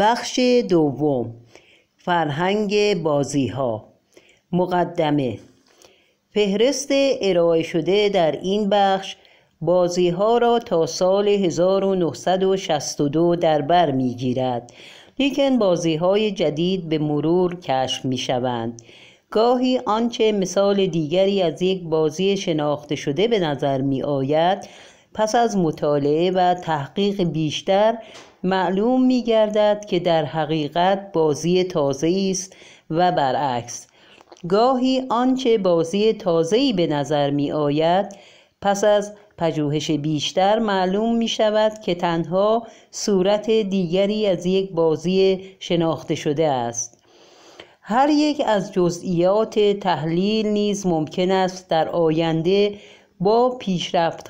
بخش دوم فرهنگ بازی ها مقدمه فهرست ارائه شده در این بخش بازی ها را تا سال 1962 در بر می گیرد لیکن بازی های جدید به مرور کشف می شوند گاهی آنچه مثال دیگری از یک بازی شناخته شده به نظر می آید پس از مطالعه و تحقیق بیشتر معلوم می گردد که در حقیقت بازی تازه است و برعکس گاهی آنچه بازی تازه‌ای به نظر می آید پس از پژوهش بیشتر معلوم می شود که تنها صورت دیگری از یک بازی شناخته شده است هر یک از جزئیات تحلیل نیز ممکن است در آینده با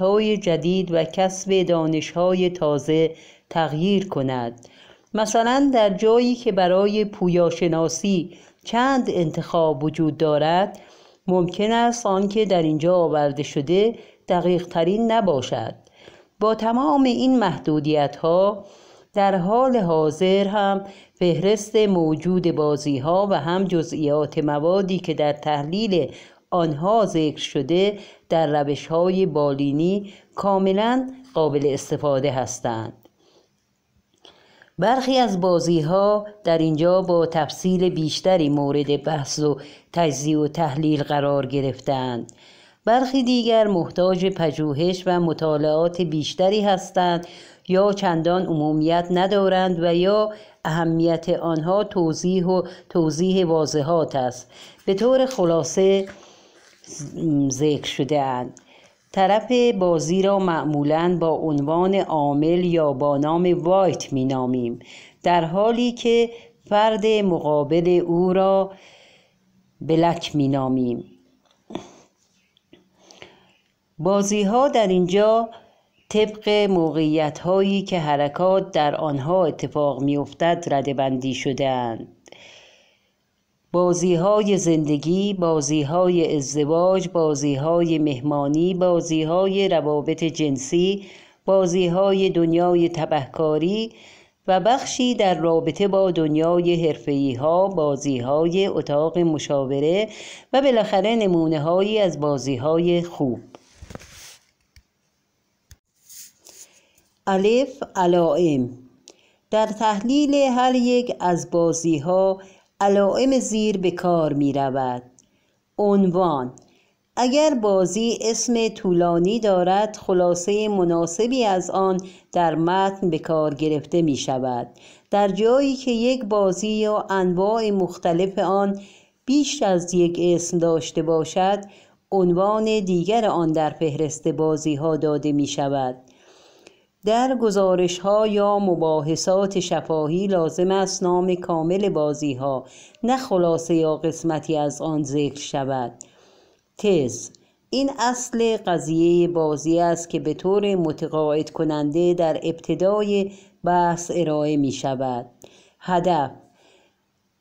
های جدید و کسب دانش‌های تازه تغییر کند مثلا در جایی که برای پویاشناسی چند انتخاب وجود دارد ممکن است آنکه در اینجا آورده شده دقیق ترین نباشد با تمام این محدودیت ها در حال حاضر هم فهرست موجود بازی ها و هم جزئیات موادی که در تحلیل آنها ذکر شده در روش های بالینی کاملا قابل استفاده هستند برخی از بازی ها در اینجا با تفصیل بیشتری مورد بحث و تجزیه و تحلیل قرار گرفتند برخی دیگر محتاج پژوهش و مطالعات بیشتری هستند یا چندان عمومیت ندارند و یا اهمیت آنها توضیح و توضیح واضحات است به طور خلاصه ذکر شده اند طرف بازی را معمولا با عنوان عامل یا با نام وایت می نامیم در حالی که فرد مقابل او را بلک می نامیم بازی ها در اینجا طبق موقعیت هایی که حرکات در آنها اتفاق می افتد رده شده اند. بازی های زندگی، بازی های ازدواج، بازی های مهمانی، بازی های روابط جنسی، بازی های دنیای تبهکاری و بخشی در رابطه با دنیای حرفه‌ای ها، بازی های اتاق مشاوره و بالاخره نمونه هایی از بازی های خوب. الف علائم در تحلیل هر یک از بازی ها علائم زیر به کار می رود عنوان اگر بازی اسم طولانی دارد خلاصه مناسبی از آن در متن به کار گرفته می شود در جایی که یک بازی یا انواع مختلف آن بیش از یک اسم داشته باشد عنوان دیگر آن در فهرست بازی ها داده می شود در گزارش ها یا مباحثات شفاهی لازم است نام کامل بازی ها نه خلاصه یا قسمتی از آن ذکر شود تز این اصل قضیه بازی است که به طور متقاعد کننده در ابتدای بحث ارائه می شود هدف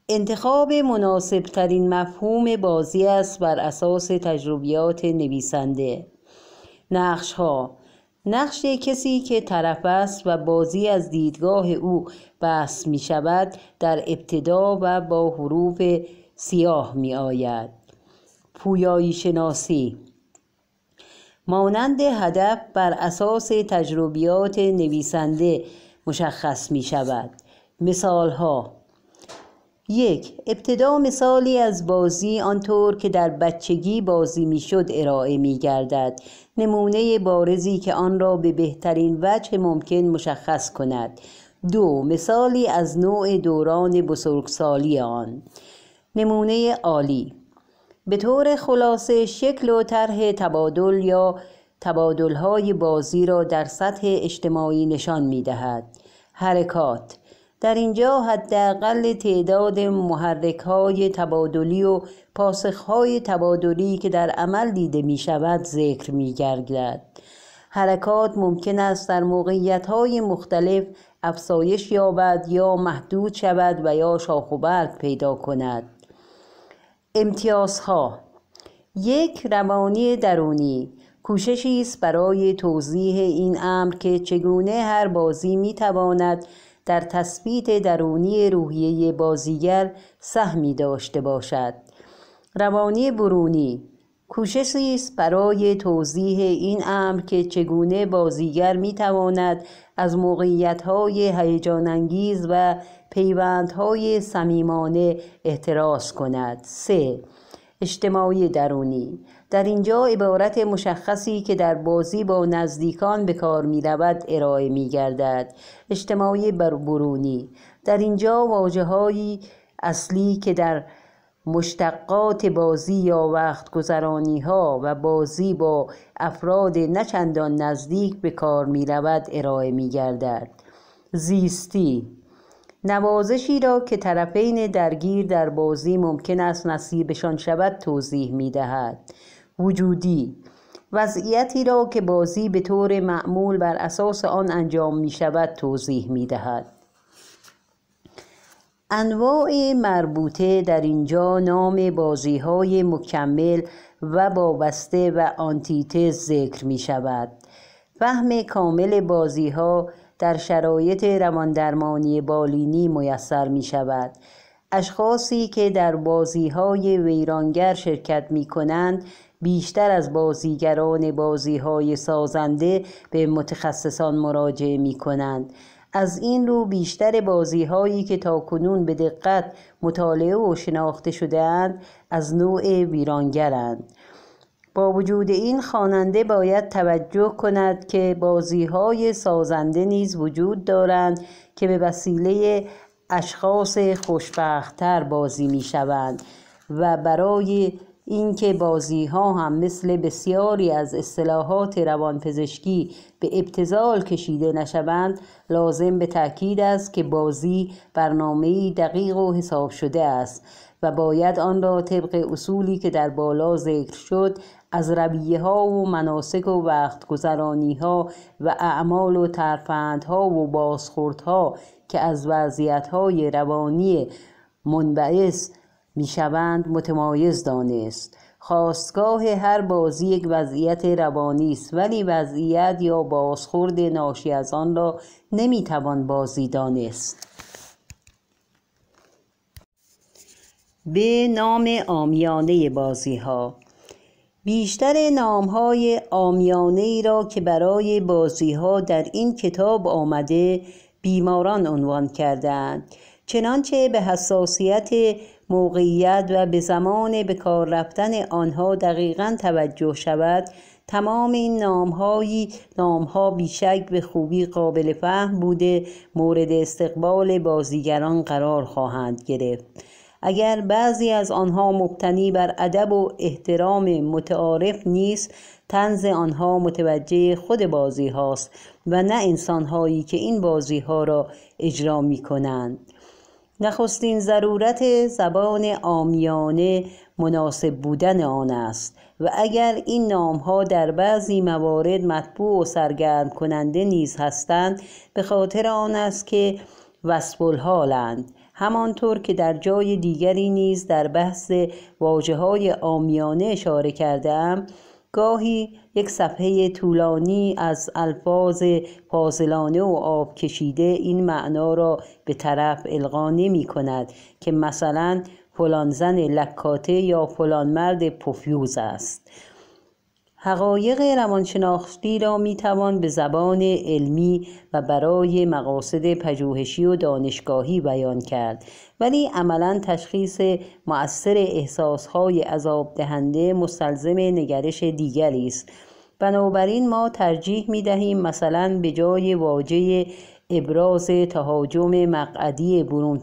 انتخاب مناسب ترین مفهوم بازی است بر اساس تجربیات نویسنده نقش ها نقش کسی که طرف است و بازی از دیدگاه او بحث می شود در ابتدا و با حروف سیاه می آید پویایی شناسی مانند هدف بر اساس تجربیات نویسنده مشخص می شود مثال ها یک ابتدا مثالی از بازی آنطور که در بچگی بازی میشد ارائه می گردد نمونه بارزی که آن را به بهترین وجه ممکن مشخص کند دو مثالی از نوع دوران بزرگسالی آن نمونه عالی به طور خلاصه شکل و طرح تبادل یا تبادلهای بازی را در سطح اجتماعی نشان می دهد. حرکات در اینجا حداقل تعداد محرک های تبادلی و پاسخهای تبادلی که در عمل دیده می شود ذکر می گردد. حرکات ممکن است در موقعیت های مختلف افزایش یابد یا محدود شود و یا شاخ و برگ پیدا کند امتیازها یک روانی درونی کوششی است برای توضیح این امر که چگونه هر بازی می تواند در تثبیت درونی روحیه بازیگر سهمی داشته باشد روانی برونی کوششی است برای توضیح این امر که چگونه بازیگر می تواند از موقعیت هیجان هیجانانگیز و های صمیمانه احتراز کند سه اجتماعی درونی در اینجا عبارت مشخصی که در بازی با نزدیکان به کار می رود ارائه می گردد اجتماعی برونی در اینجا واجه اصلی که در مشتقات بازی یا وقت گذرانی ها و بازی با افراد نچندان نزدیک به کار می رود ارائه می گردد. زیستی نوازشی را که طرفین درگیر در بازی ممکن است نصیبشان شود توضیح می دهد. وجودی وضعیتی را که بازی به طور معمول بر اساس آن انجام می شود توضیح می دهد. انواع مربوطه در اینجا نام بازی های مکمل و بابسته و آنتیتز ذکر می شود فهم کامل بازی ها در شرایط رواندرمانی بالینی میسر می شود اشخاصی که در بازی های ویرانگر شرکت می کنند بیشتر از بازیگران بازی های سازنده به متخصصان مراجعه می کنند از این رو بیشتر بازی هایی که تاکنون به دقت مطالعه و شناخته شدهاند از نوع ویرانگرند با وجود این خواننده باید توجه کند که بازی های سازنده نیز وجود دارند که به وسیله اشخاص خوشبختتر بازی می شوند و برای اینکه بازی ها هم مثل بسیاری از اصطلاحات روانپزشکی به ابتزال کشیده نشوند لازم به تاکید است که بازی برنامه دقیق و حساب شده است و باید آن را طبق اصولی که در بالا ذکر شد از رویه ها و مناسک و وقت گذرانی ها و اعمال و ترفند ها و بازخورد ها که از وضعیت های روانی منبعث میشوند متمایز دانست خواستگاه هر بازی یک وضعیت روانی است ولی وضعیت یا بازخورد ناشی از آن را نمیتوان بازی دانست به نام آمیانه بازی ها بیشتر نام های آمیانه ای را که برای بازی ها در این کتاب آمده بیماران عنوان کردند چنانچه به حساسیت موقعیت و به زمان به کار رفتن آنها دقیقا توجه شود تمام این نامهایی نامها بیشک به خوبی قابل فهم بوده مورد استقبال بازیگران قرار خواهند گرفت اگر بعضی از آنها مبتنی بر ادب و احترام متعارف نیست تنز آنها متوجه خود بازی هاست و نه انسان هایی که این بازی ها را اجرا می کنند نخستین ضرورت زبان آمیانه مناسب بودن آن است و اگر این نامها در بعضی موارد مطبوع و سرگرم کننده نیز هستند به خاطر آن است که وصف حالند. همانطور که در جای دیگری نیز در بحث واجه های آمیانه اشاره کردم گاهی یک صفحه طولانی از الفاظ پازلانه و آب کشیده این معنا را به طرف القا نمی کند که مثلا فلان زن لکاته یا فلان مرد پفیوز است حقایق روانشناختی را می توان به زبان علمی و برای مقاصد پژوهشی و دانشگاهی بیان کرد ولی عملا تشخیص مؤثر احساسهای عذاب دهنده مستلزم نگرش دیگری است بنابراین ما ترجیح می دهیم مثلا به جای واجه ابراز تهاجم مقعدی برون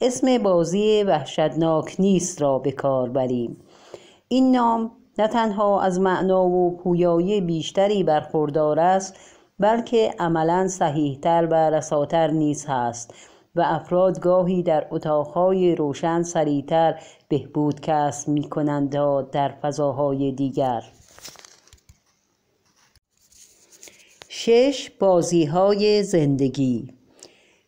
اسم بازی وحشتناک نیست را به کار بریم این نام نه تنها از معنا و پویایی بیشتری برخوردار است بلکه عملا صحیحتر و رساتر نیز هست و افراد گاهی در اتاقهای روشن سریعتر بهبود کسب می کنند در فضاهای دیگر شش بازی های زندگی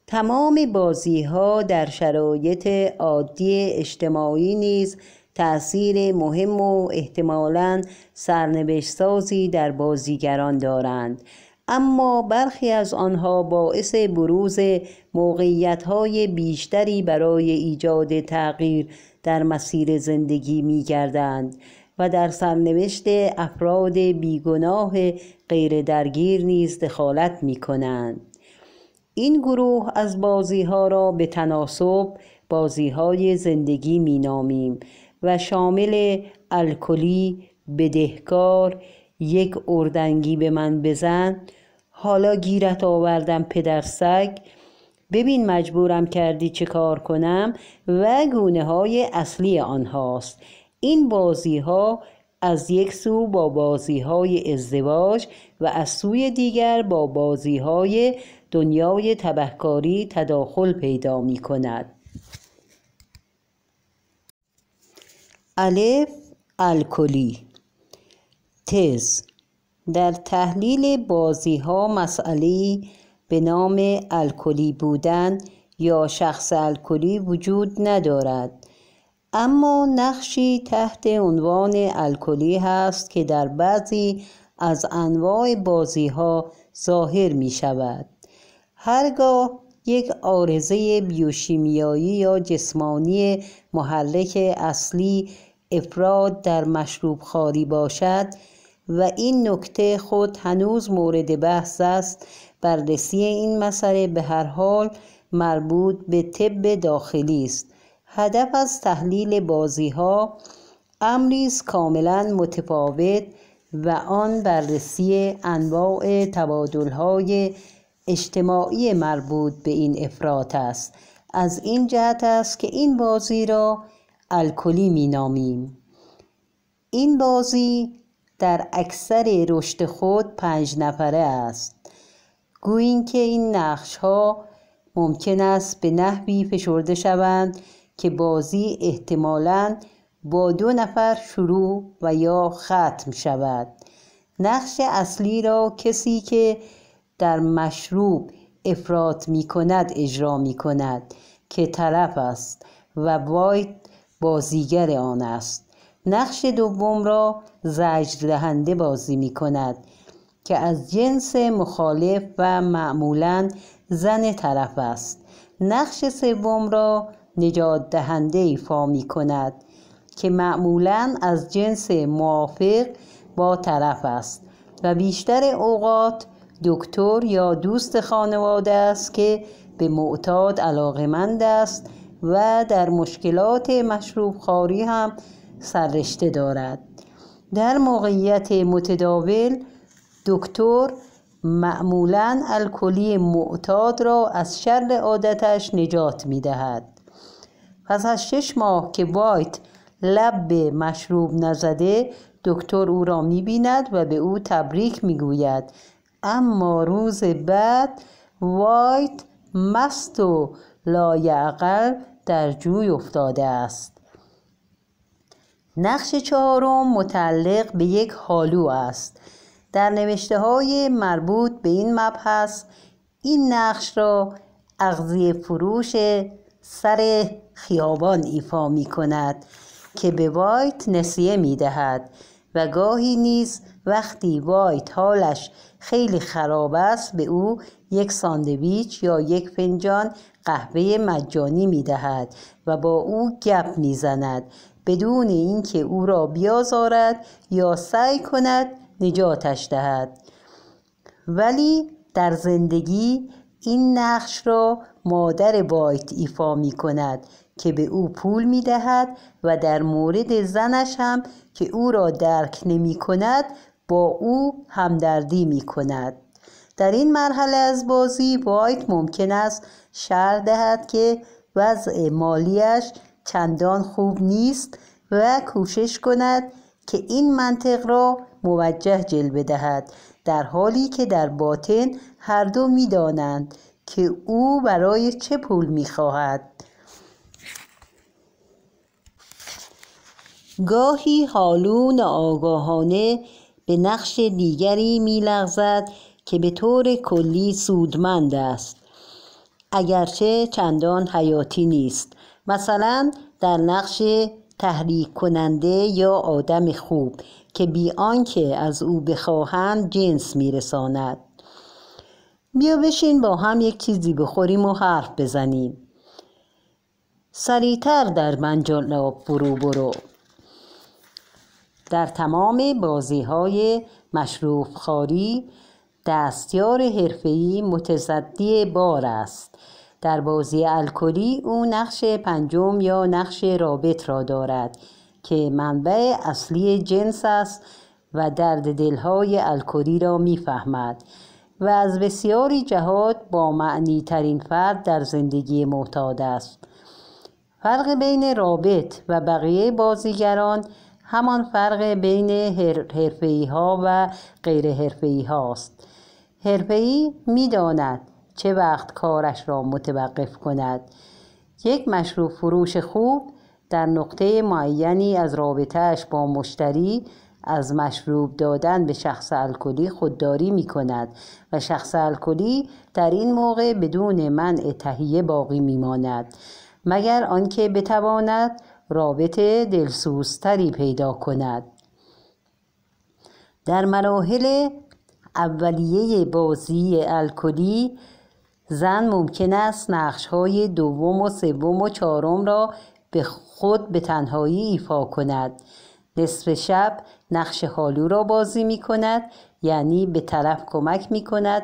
تمام بازی ها در شرایط عادی اجتماعی نیز تأثیر مهم و احتمالا سرنوشتسازی در بازیگران دارند اما برخی از آنها باعث بروز موقعیت بیشتری برای ایجاد تغییر در مسیر زندگی می گردند و در سرنوشت افراد بیگناه غیر درگیر نیز دخالت می کنند. این گروه از بازی ها را به تناسب بازی های زندگی می نامیم و شامل الکلی بدهکار یک اردنگی به من بزن حالا گیرت آوردم پدر سگ ببین مجبورم کردی چه کار کنم و گونه های اصلی آنهاست این بازی ها از یک سو با بازی های ازدواج و از سوی دیگر با بازی های دنیای تبهکاری تداخل پیدا می کند الف الکلی تز در تحلیل بازی ها مسئله به نام الکلی بودن یا شخص الکلی وجود ندارد اما نقشی تحت عنوان الکلی هست که در بعضی از انواع بازی ها ظاهر می شود هرگاه یک آرزه بیوشیمیایی یا جسمانی محرک اصلی افراد در مشروب خاری باشد و این نکته خود هنوز مورد بحث است بررسی این مسئله به هر حال مربوط به طب داخلی است هدف از تحلیل بازی ها امریز کاملا متفاوت و آن بررسی انواع تبادل های اجتماعی مربوط به این افراد است از این جهت است که این بازی را الکلی نامیم این بازی در اکثر رشد خود پنج نفره است گوین که این نقش ها ممکن است به نحوی فشرده شوند که بازی احتمالا با دو نفر شروع و یا ختم شود نقش اصلی را کسی که در مشروب افراد می کند اجرا می کند که طرف است و وایت بازیگر آن است نقش دوم را زجر دهنده بازی می کند که از جنس مخالف و معمولا زن طرف است نقش سوم را نجات دهنده ایفا می کند که معمولا از جنس موافق با طرف است و بیشتر اوقات دکتر یا دوست خانواده است که به معتاد علاقمند است و در مشکلات مشروب خاری هم سررشته دارد در موقعیت متداول دکتر معمولا الکلی معتاد را از شر عادتش نجات می دهد پس از شش ماه که وایت لب به مشروب نزده دکتر او را می بیند و به او تبریک می گوید اما روز بعد وایت مست و لایعقل در جوی افتاده است نقش چهارم متعلق به یک حالو است در نوشته های مربوط به این مبحث این نقش را اغذی فروش سر خیابان ایفا می کند که به وایت نسیه می دهد و گاهی نیز وقتی وایت حالش خیلی خراب است به او یک ساندویچ یا یک فنجان قهوه مجانی می دهد و با او گپ می زند بدون اینکه او را بیازارد یا سعی کند نجاتش دهد ولی در زندگی این نقش را مادر وایت ایفا می کند که به او پول می دهد و در مورد زنش هم که او را درک نمی کند با او همدردی می کند. در این مرحله از بازی وایت ممکن است شهر دهد که وضع مالیش چندان خوب نیست و کوشش کند که این منطق را موجه جلوه دهد در حالی که در باطن هر دو دانند که او برای چه پول می خواهد گاهی حالون آگاهانه به نقش دیگری لغزد که به طور کلی سودمند است اگرچه چندان حیاتی نیست مثلا در نقش تحریک کننده یا آدم خوب که بی آنکه از او بخواهند جنس میرساند بیا بشین با هم یک چیزی بخوریم و حرف بزنیم سریعتر در منجلاب برو برو در تمام بازی های مشروف خاری دستیار حرفه‌ای متصدی بار است در بازی الکلی او نقش پنجم یا نقش رابط را دارد که منبع اصلی جنس است و درد دلهای الکلی را میفهمد و از بسیاری جهات با معنی ترین فرد در زندگی معتاد است فرق بین رابط و بقیه بازیگران همان فرق بین حرفی ها و غیر هاست می داند چه وقت کارش را متوقف کند یک مشروب فروش خوب در نقطه معینی از رابطهش با مشتری از مشروب دادن به شخص الکلی خودداری می کند و شخص الکلی در این موقع بدون منع تهیه باقی می ماند مگر آنکه بتواند رابطه دلسوزتری پیدا کند در مراحل اولیه بازی الکلی زن ممکن است های دوم و سوم و چهارم را به خود به تنهایی ایفا کند نصف شب نقش حالو را بازی می کند یعنی به طرف کمک می کند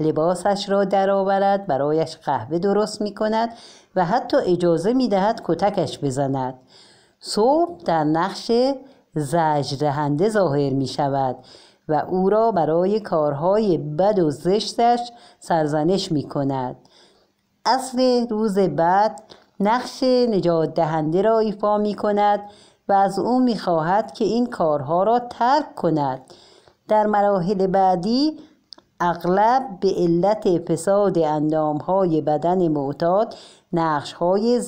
لباسش را درآورد برایش قهوه درست می کند و حتی اجازه می دهد کتکش بزند صبح در نقش زجرهنده ظاهر می شود و او را برای کارهای بد و زشتش سرزنش می کند اصل روز بعد نقش نجات دهنده را ایفا می کند و از او می خواهد که این کارها را ترک کند در مراحل بعدی اغلب به علت فساد های بدن معتاد های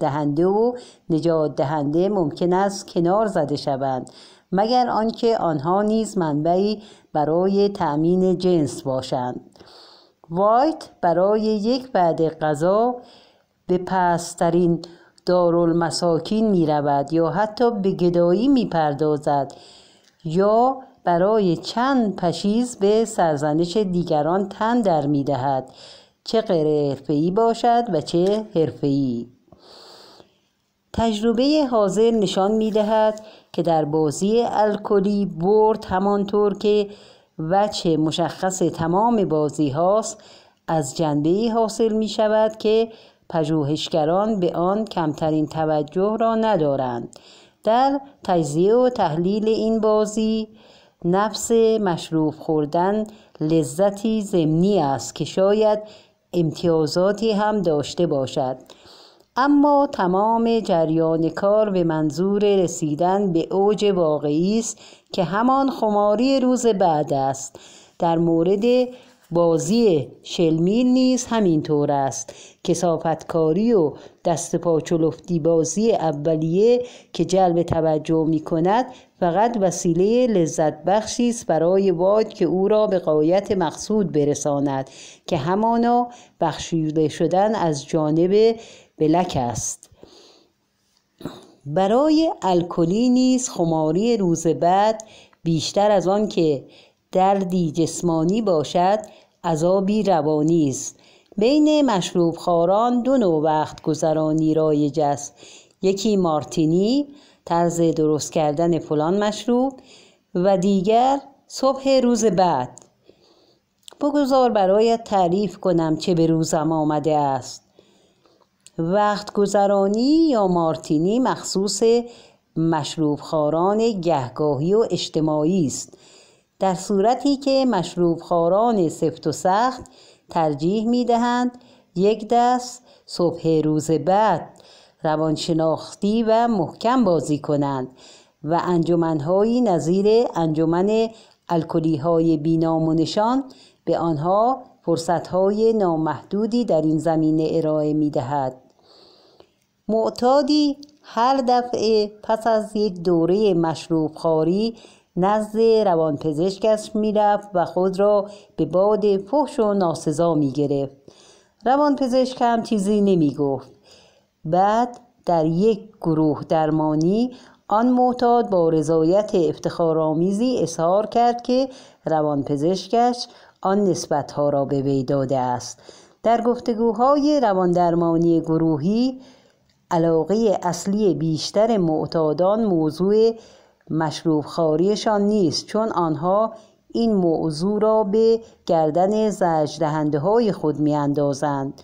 دهنده و نجات دهنده ممکن است کنار زده شوند مگر آنکه آنها نیز منبعی برای تأمین جنس باشند وایت برای یک بعد غذا به پسترین دارالمساکین می رود یا حتی به گدایی می پردازد یا برای چند پشیز به سرزنش دیگران تن در می دهد چه غیر حرفه‌ای باشد و چه حرفه‌ای تجربه حاضر نشان می دهد که در بازی الکلی برد همانطور که وچه مشخص تمام بازی هاست از جنبه حاصل می شود که پژوهشگران به آن کمترین توجه را ندارند در تجزیه و تحلیل این بازی نفس مشروب خوردن لذتی ضمنی است که شاید امتیازاتی هم داشته باشد اما تمام جریان کار به منظور رسیدن به اوج واقعی است که همان خماری روز بعد است در مورد بازی شلمیل نیز همینطور است که کسافتکاری و دست پاچلفتی بازی اولیه که جلب توجه می کند فقط وسیله لذت بخشی است برای واد که او را به قایت مقصود برساند که همانا بخشیده شدن از جانب بلک است برای الکلی نیز خماری روز بعد بیشتر از آن که دردی جسمانی باشد عذابی روانی است بین مشروب خاران دو نوع وقت گذرانی رایج است یکی مارتینی طرز درست کردن فلان مشروب و دیگر صبح روز بعد بگذار برایت تعریف کنم چه به روزم آمده است وقت گذرانی یا مارتینی مخصوص مشروبخاران گهگاهی و اجتماعی است در صورتی که مشروبخاران سفت و سخت ترجیح می دهند یک دست صبح روز بعد روانشناختی و محکم بازی کنند و انجمنهایی نظیر انجمن الکلی های بینام و نشان به آنها فرصت های نامحدودی در این زمینه ارائه می دهد. معتادی هر دفعه پس از یک دوره مشروب خاری نزد روانپزشکش میرفت و خود را به باد فحش و ناسزا میگرفت روانپزشک هم چیزی نمیگفت بعد در یک گروه درمانی آن معتاد با رضایت افتخارآمیزی اظهار کرد که روانپزشکش آن نسبتها را به وی داده است در گفتگوهای رواندرمانی گروهی علاقه اصلی بیشتر معتادان موضوع مشروب خاریشان نیست چون آنها این موضوع را به گردن زجدهنده های خود می اندازند.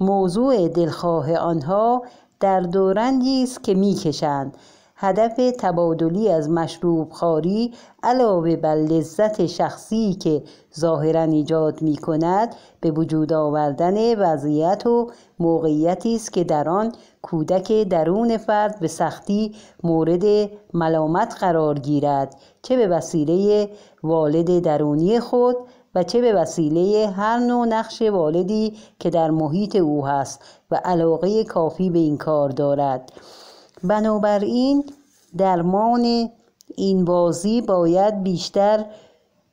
موضوع دلخواه آنها در دورندی است که میکشند هدف تبادلی از مشروب خاری علاوه بر لذت شخصی که ظاهرا ایجاد می کند به وجود آوردن وضعیت و موقعیتی است که در آن کودک درون فرد به سختی مورد ملامت قرار گیرد چه به وسیله والد درونی خود و چه به وسیله هر نوع نقش والدی که در محیط او هست و علاقه کافی به این کار دارد بنابراین درمان این بازی باید بیشتر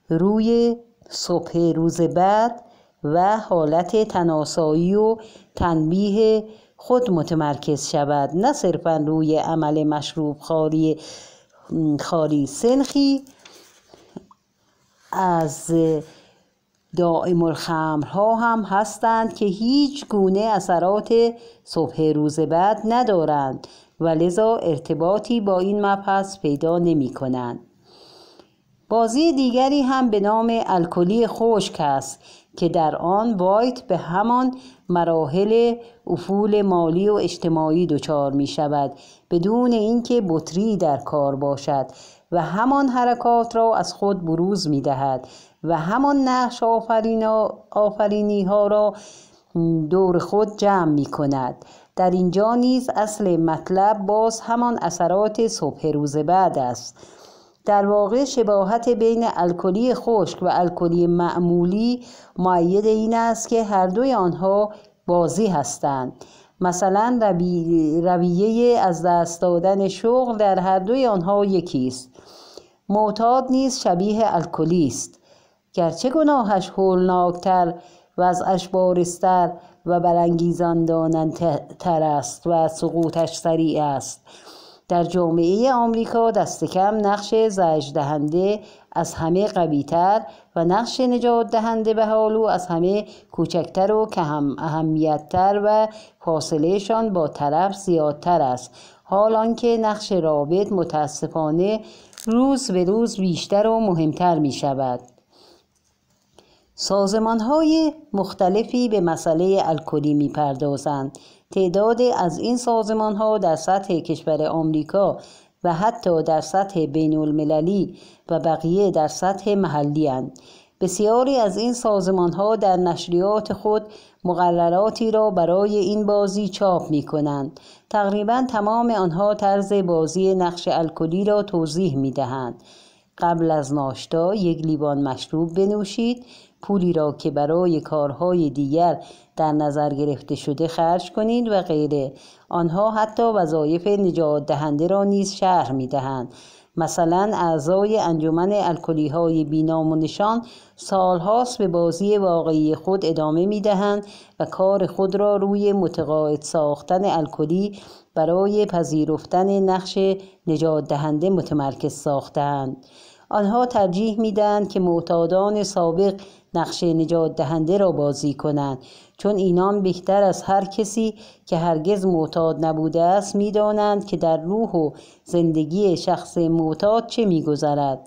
روی صبح روز بعد و حالت تناسایی و تنبیه خود متمرکز شود نه صرفا روی عمل مشروب خاری خاری سنخی از دائم ها هم هستند که هیچ گونه اثرات صبح روز بعد ندارند و لذا ارتباطی با این مبحث پیدا نمی کنند. بازی دیگری هم به نام الکلی خشک است که در آن وایت به همان مراحل افول مالی و اجتماعی دچار می شود بدون اینکه بطری در کار باشد و همان حرکات را از خود بروز می دهد و همان نقش آفرینی ها را دور خود جمع می کند در اینجا نیز اصل مطلب باز همان اثرات صبح روز بعد است در واقع شباهت بین الکلی خشک و الکلی معمولی معید این است که هر دوی آنها بازی هستند مثلا رویه از دست دادن شغل در هر دوی آنها یکی است معتاد نیز شبیه الکلی است گرچه گناهش هولناکتر از اشبارستر و تر است و سقوطش سریع است در جامعه آمریکا دست کم نقش زجدهنده از همه قویتر و نقش نجات دهنده به حالو از همه کوچکتر و که هم اهمیتتر و فاصلهشان با طرف زیادتر است حال آنکه نقش رابط متاسفانه روز به روز بیشتر و مهمتر می شود سازمان های مختلفی به مسئله الکلی می پردازند. تعداد از این سازمان ها در سطح کشور آمریکا و حتی در سطح بین المللی و بقیه در سطح محلی بسیاری از این سازمان ها در نشریات خود مقرراتی را برای این بازی چاپ می کنند. تقریبا تمام آنها طرز بازی نقش الکلی را توضیح می دهند. قبل از ناشتا یک لیوان مشروب بنوشید پولی را که برای کارهای دیگر در نظر گرفته شده خرج کنید و غیره آنها حتی وظایف نجات دهنده را نیز شهر می دهند مثلا اعضای انجمن الکلی های بینام و نشان سالهاست به بازی واقعی خود ادامه می دهند و کار خود را روی متقاعد ساختن الکلی برای پذیرفتن نقش نجات دهنده متمرکز ساختند. آنها ترجیح می دهند که معتادان سابق نقش نجات دهنده را بازی کنند چون اینان بهتر از هر کسی که هرگز معتاد نبوده است میدانند که در روح و زندگی شخص معتاد چه میگذرد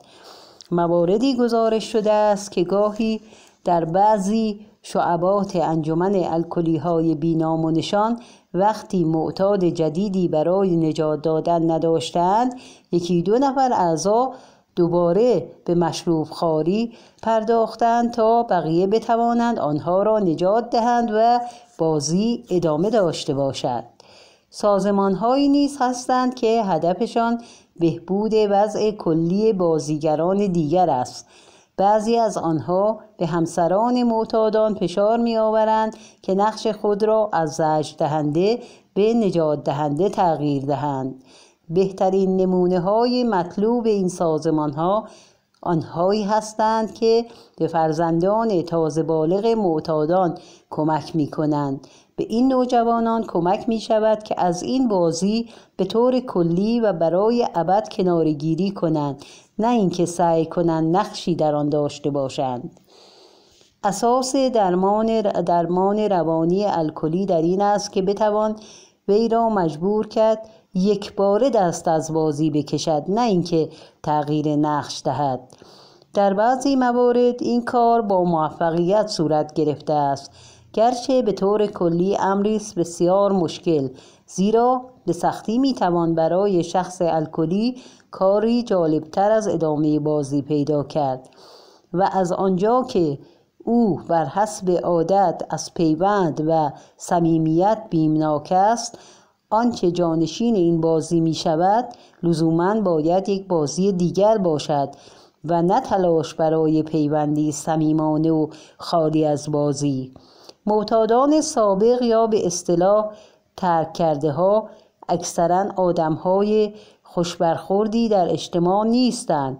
مواردی گزارش شده است که گاهی در بعضی شعبات انجمن الکلی های بینام و نشان وقتی معتاد جدیدی برای نجات دادن نداشتند یکی دو نفر اعضا دوباره به مشروب خاری پرداختند تا بقیه بتوانند آنها را نجات دهند و بازی ادامه داشته باشد سازمانهایی نیز هستند که هدفشان بهبود وضع کلی بازیگران دیگر است بعضی از آنها به همسران معتادان فشار میآورند که نقش خود را از زجر دهنده به نجات دهنده تغییر دهند بهترین نمونه های مطلوب این سازمان ها آنهایی هستند که به فرزندان تازه بالغ معتادان کمک می کنند. به این نوجوانان کمک می شود که از این بازی به طور کلی و برای ابد کنارگیری کنند نه اینکه سعی کنند نقشی در آن داشته باشند. اساس درمان, درمان روانی الکلی در این است که بتوان وی را مجبور کرد یک بار دست از بازی بکشد نه اینکه تغییر نقش دهد در بعضی موارد این کار با موفقیت صورت گرفته است گرچه به طور کلی امریس بسیار مشکل زیرا به سختی میتوان برای شخص الکلی کاری جالبتر از ادامه بازی پیدا کرد و از آنجا که او بر حسب عادت از پیوند و صمیمیت بیمناک است آنچه جانشین این بازی می شود لزوما باید یک بازی دیگر باشد و نه تلاش برای پیوندی صمیمانه و خالی از بازی معتادان سابق یا به اصطلاح ترک کرده ها اکثرا آدم های خوشبرخوردی در اجتماع نیستند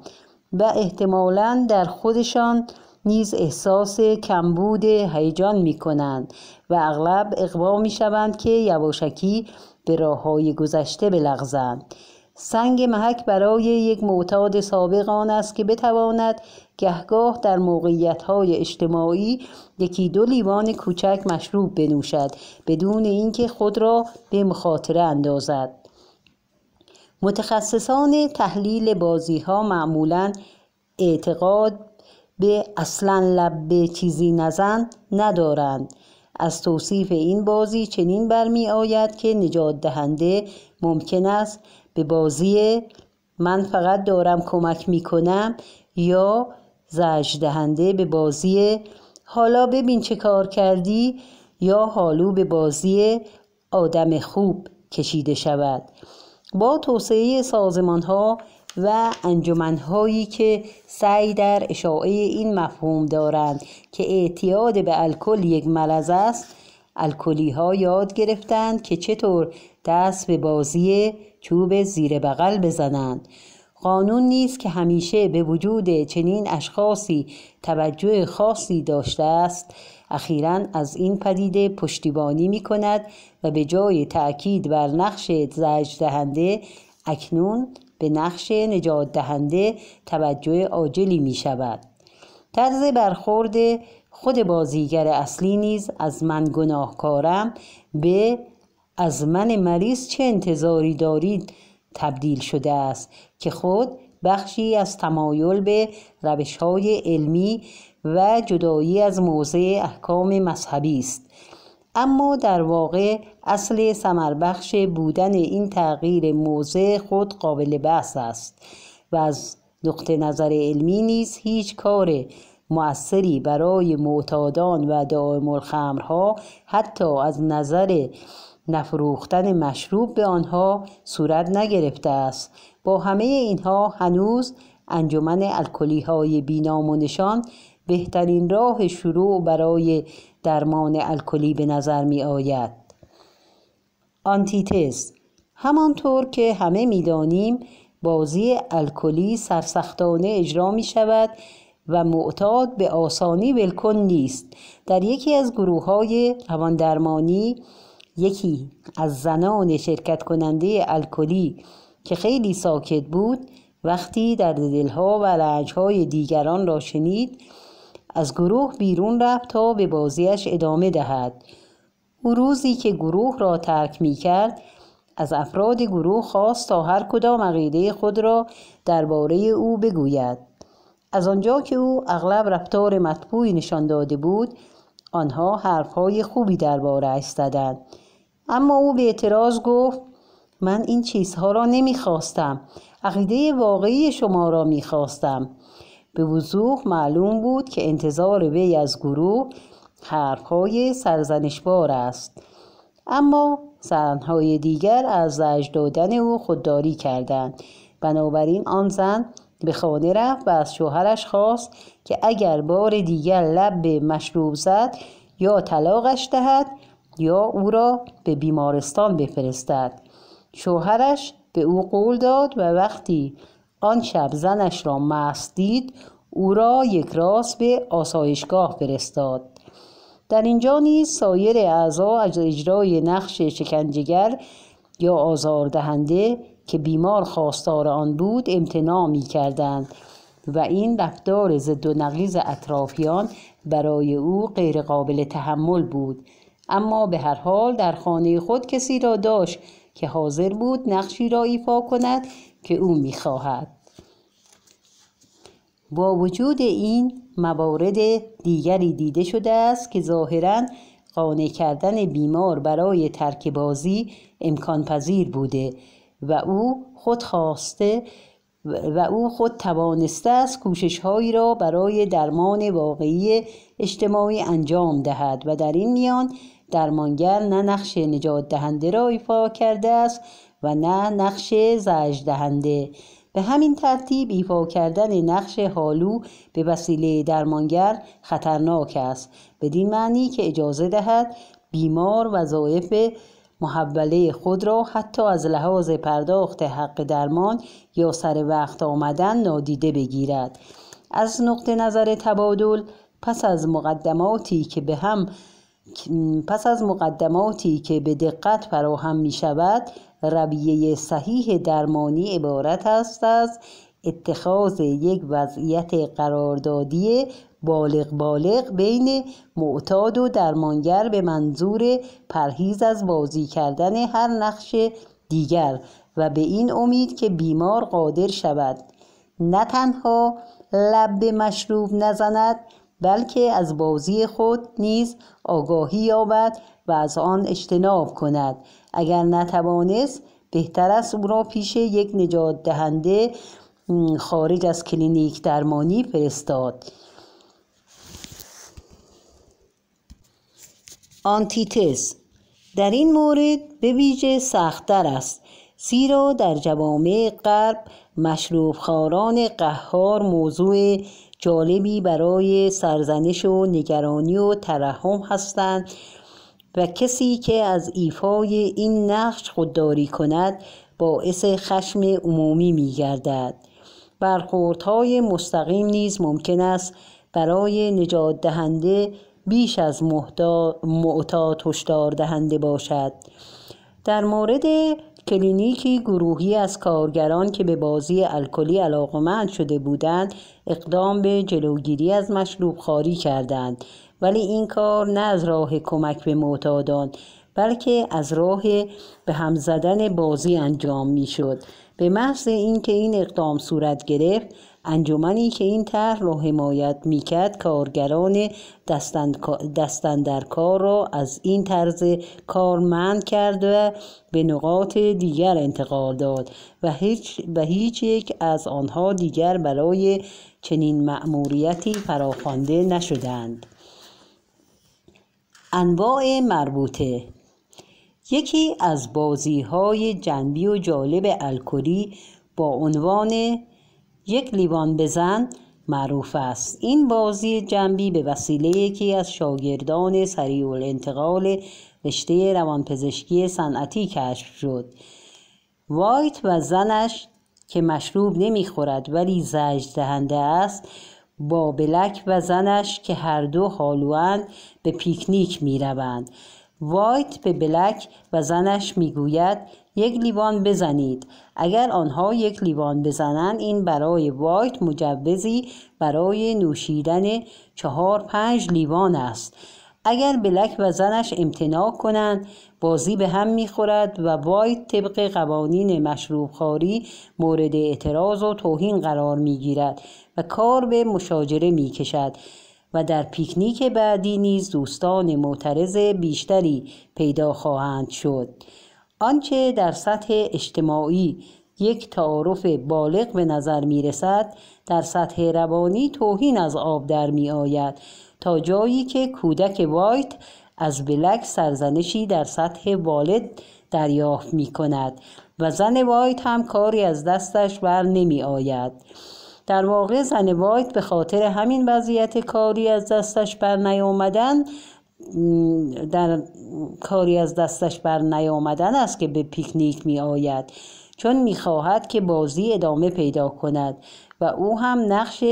و احتمالا در خودشان نیز احساس کمبود هیجان می کنند و اغلب اقوا می شوند که یواشکی به راه های گذشته بلغزند سنگ محک برای یک معتاد سابق آن است که بتواند گهگاه در موقعیت های اجتماعی یکی دو لیوان کوچک مشروب بنوشد بدون اینکه خود را به مخاطره اندازد متخصصان تحلیل بازی ها معمولا اعتقاد به اصلا لب به چیزی نزن ندارند از توصیف این بازی چنین برمی آید که نجات دهنده ممکن است به بازی من فقط دارم کمک می کنم یا زج دهنده به بازی حالا ببین چه کار کردی یا حالو به بازی آدم خوب کشیده شود با توسعه سازمان ها و انجمنهایی که سعی در اشاعه این مفهوم دارند که اعتیاد به الکل یک مرض است الکلی ها یاد گرفتند که چطور دست به بازی چوب زیر بغل بزنند قانون نیست که همیشه به وجود چنین اشخاصی توجه خاصی داشته است اخیرا از این پدیده پشتیبانی می کند و به جای تأکید بر نقش زجدهنده اکنون به نقش نجات دهنده توجه عاجلی می شود. طرز برخورد خود بازیگر اصلی نیز از من گناهکارم به از من مریض چه انتظاری دارید تبدیل شده است که خود بخشی از تمایل به روش های علمی و جدایی از موضع احکام مذهبی است اما در واقع اصل سمربخش بودن این تغییر موضع خود قابل بحث است و از نقطه نظر علمی نیز هیچ کار موثری برای معتادان و دائم الخمرها حتی از نظر نفروختن مشروب به آنها صورت نگرفته است با همه اینها هنوز انجمن الکلی های بینام و نشان بهترین راه شروع برای درمان الکلی به نظر می آید آنتیتز همانطور که همه دانیم بازی الکلی سرسختانه اجرا می شود و معتاد به آسانی ولکن نیست در یکی از گروه های درمانی یکی از زنان شرکت کننده الکلی که خیلی ساکت بود وقتی در دلها و رنجهای دیگران را شنید از گروه بیرون رفت تا به بازیش ادامه دهد او روزی که گروه را ترک می کرد از افراد گروه خواست تا هر کدام عقیده خود را درباره او بگوید از آنجا که او اغلب رفتار مطبوعی نشان داده بود آنها حرفهای خوبی اش زدند اما او به اعتراض گفت من این چیزها را نمیخواستم عقیده واقعی شما را میخواستم به وضوح معلوم بود که انتظار وی از گروه حرفهای سرزنشبار است اما زنهای دیگر از زج دادن او خودداری کردند بنابراین آن زن به خانه رفت و از شوهرش خواست که اگر بار دیگر لب به مشروب زد یا طلاقش دهد یا او را به بیمارستان بفرستد شوهرش به او قول داد و وقتی آن شب زنش را مست دید او را یک راست به آسایشگاه فرستاد در اینجا نیز سایر اعضا از اجرای نقش شکنجگر یا آزاردهنده که بیمار خواستار آن بود امتناع می و این رفتار ضد و نقیز اطرافیان برای او غیرقابل تحمل بود اما به هر حال در خانه خود کسی را داشت که حاضر بود نقشی را ایفا کند که او میخواهد با وجود این موارد دیگری دیده شده است که ظاهرا قانع کردن بیمار برای ترک بازی امکان پذیر بوده و او خود خواسته و او خود توانسته است کوشش هایی را برای درمان واقعی اجتماعی انجام دهد و در این میان درمانگر نه نقش نجات دهنده را ایفا کرده است و نه نقش زج دهنده به همین ترتیب ایفا کردن نقش حالو به وسیله درمانگر خطرناک است بدین معنی که اجازه دهد بیمار وظایف محوله خود را حتی از لحاظ پرداخت حق درمان یا سر وقت آمدن نادیده بگیرد از نقطه نظر تبادل پس از مقدماتی که به هم پس از مقدماتی که به دقت فراهم می شود رویه صحیح درمانی عبارت است از اتخاذ یک وضعیت قراردادی بالغ بالغ بین معتاد و درمانگر به منظور پرهیز از بازی کردن هر نقش دیگر و به این امید که بیمار قادر شود نه تنها لب مشروب نزند بلکه از بازی خود نیز آگاهی یابد و از آن اجتناب کند اگر نتوانست بهتر است او را پیش یک نجات دهنده خارج از کلینیک درمانی فرستاد آنتیتز در این مورد به ویژه سختتر است زیرا در جوامع غرب مشروبخواران قهار موضوع جالبی برای سرزنش و نگرانی و ترحم هستند و کسی که از ایفای این نقش خودداری کند باعث خشم عمومی می گردد برخوردهای مستقیم نیز ممکن است برای نجات دهنده بیش از معتاد هشدار دهنده باشد در مورد کلینیکی گروهی از کارگران که به بازی الکلی علاقمند شده بودند اقدام به جلوگیری از مشروب خاری کردند ولی این کار نه از راه کمک به معتادان بلکه از راه به هم زدن بازی انجام شد. به محض اینکه این اقدام صورت گرفت انجمنی که این طرح را حمایت میکرد کارگران دستندرکار را از این طرز کار منع کرد و به نقاط دیگر انتقال داد و هیچ, و هیچ یک از آنها دیگر برای چنین مأموریتی فراخوانده نشدند انواع مربوطه یکی از بازی های جنبی و جالب الکلی با عنوان یک لیوان بزن معروف است این بازی جنبی به وسیله یکی از شاگردان سریع الانتقال رشته روانپزشکی صنعتی کشف شد وایت و زنش که مشروب نمیخورد ولی زجر دهنده است با بلک و زنش که هر دو حالوان به پیکنیک می روند. وایت به بلک و زنش گوید یک لیوان بزنید اگر آنها یک لیوان بزنند این برای وایت مجوزی برای نوشیدن چهار پنج لیوان است اگر بلک و زنش امتناع کنند بازی به هم میخورد و وایت طبق قوانین مشروبخواری مورد اعتراض و توهین قرار میگیرد و کار به مشاجره میکشد و در پیکنیک بعدی نیز دوستان معترض بیشتری پیدا خواهند شد آنچه در سطح اجتماعی یک تعارف بالغ به نظر می رسد در سطح روانی توهین از آب در می تا جایی که کودک وایت از بلک سرزنشی در سطح والد دریافت می کند و زن وایت هم کاری از دستش بر نمی آید در واقع زن وایت به خاطر همین وضعیت کاری از دستش بر نیامدن در کاری از دستش بر نیامدن است که به پیکنیک می آید چون میخواهد که بازی ادامه پیدا کند و او هم نقش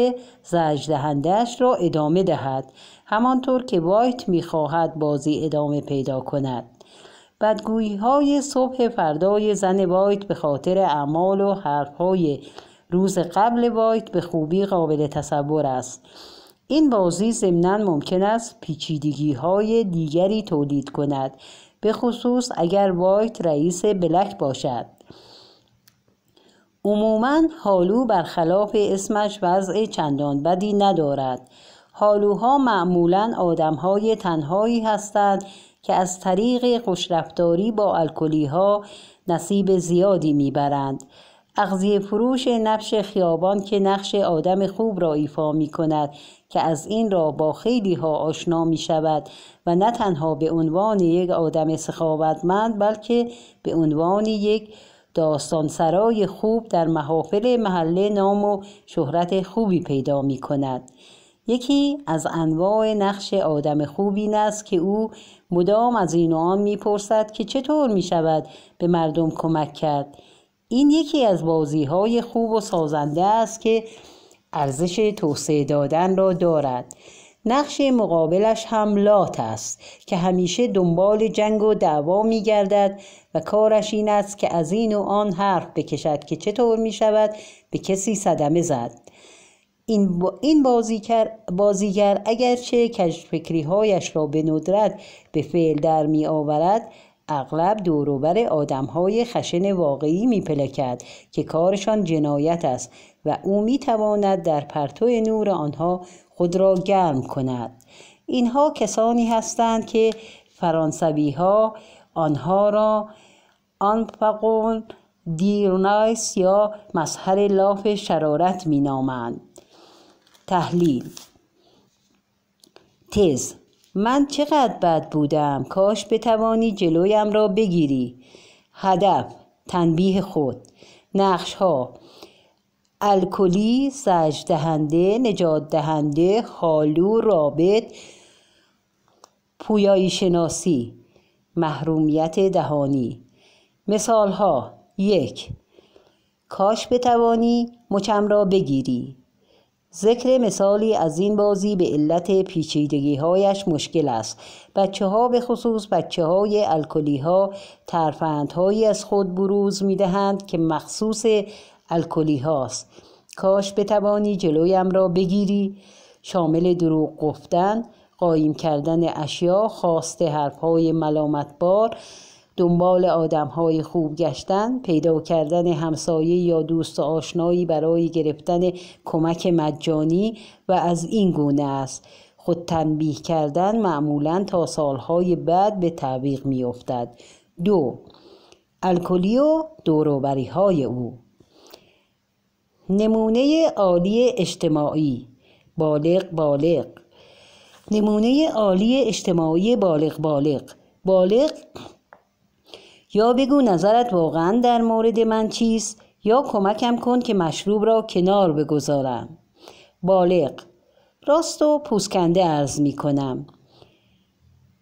زجدهندهش را ادامه دهد همانطور که وایت میخواهد بازی ادامه پیدا کند بدگویی های صبح فردای زن وایت به خاطر اعمال و حرفهای روز قبل وایت به خوبی قابل تصور است این بازی ضمنا ممکن است پیچیدگی های دیگری تولید کند به خصوص اگر وایت رئیس بلک باشد عموما هالو برخلاف اسمش وضع چندان بدی ندارد حالوها معمولا آدمهای تنهایی هستند که از طریق خوشرفتاری با الکلی نصیب زیادی میبرند اغذی فروش نقش خیابان که نقش آدم خوب را ایفا می کند که از این را با خیلی ها آشنا می شود و نه تنها به عنوان یک آدم سخاوتمند بلکه به عنوان یک داستان سرای خوب در محافل محله نام و شهرت خوبی پیدا می کند. یکی از انواع نقش آدم خوب این است که او مدام از این و آن میپرسد که چطور می شود به مردم کمک کرد این یکی از بازی های خوب و سازنده است که ارزش توسعه دادن را دارد نقش مقابلش هم لات است که همیشه دنبال جنگ و دعوا می گردد و کارش این است که از این و آن حرف بکشد که چطور می شود به کسی صدمه زد این, این بازیگر, بازیگر اگرچه کشفکری هایش را به ندرت به فعل در می آورد اغلب دوروبر آدم های خشن واقعی می پلکد که کارشان جنایت است و او می تواند در پرتو نور آنها خود را گرم کند اینها کسانی هستند که فرانسوی ها آنها را آنفقون دیرنایس یا مظهر لاف شرارت می نامند. تحلیل تز من چقدر بد بودم کاش بتوانی جلویم را بگیری هدف تنبیه خود نقش ها الکلی سج دهنده نجات دهنده خالو رابط پویایی شناسی محرومیت دهانی مثال ها یک کاش بتوانی مچم را بگیری ذکر مثالی از این بازی به علت پیچیدگی هایش مشکل است بچه ها به خصوص بچه های الکلی ها ترفند هایی از خود بروز می دهند که مخصوص الکلی هاست کاش بتوانی جلویم را بگیری شامل دروغ گفتن قایم کردن اشیا خواسته حرفهای بار دنبال آدمهای خوب گشتن پیدا کردن همسایه یا دوست و آشنایی برای گرفتن کمک مجانی و از این گونه است خود تنبیه کردن معمولا تا سالهای بعد به تعویق میافتد دو الکلی و دوروبری های او نمونه عالی اجتماعی بالغ بالغ نمونه عالی اجتماعی بالغ بالغ بالغ یا بگو نظرت واقعا در مورد من چیست یا کمکم کن که مشروب را کنار بگذارم بالغ راست و پوسکنده ارز می کنم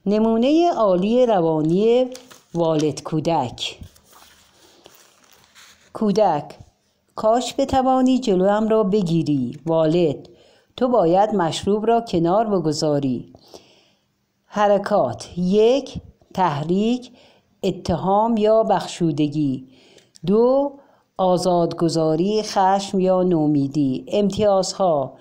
نمونه عالی روانی والد کودک کودک کاش بتوانی جلویم را بگیری والد تو باید مشروب را کنار بگذاری حرکات یک تحریک اتهام یا بخشودگی دو آزادگذاری خشم یا نومیدی امتیازها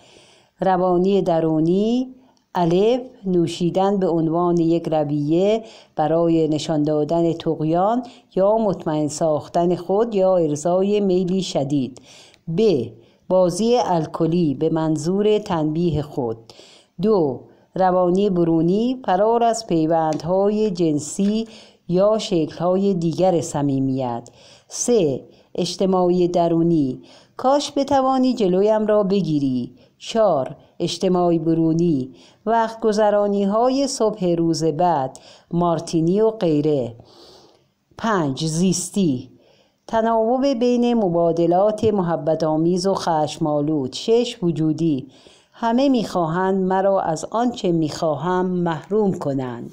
روانی درونی الف نوشیدن به عنوان یک رویه برای نشان دادن تقیان یا مطمئن ساختن خود یا ارزای میلی شدید ب بازی الکلی به منظور تنبیه خود دو روانی برونی فرار از پیوندهای جنسی یا شکلهای دیگر صمیمیت سه اجتماعی درونی کاش بتوانی جلویم را بگیری چار اجتماعی برونی وقت گذرانی های صبح روز بعد مارتینی و غیره پنج زیستی تناوب بین مبادلات محبت آمیز و خشمالود شش وجودی همه میخواهند مرا از آنچه میخواهم محروم کنند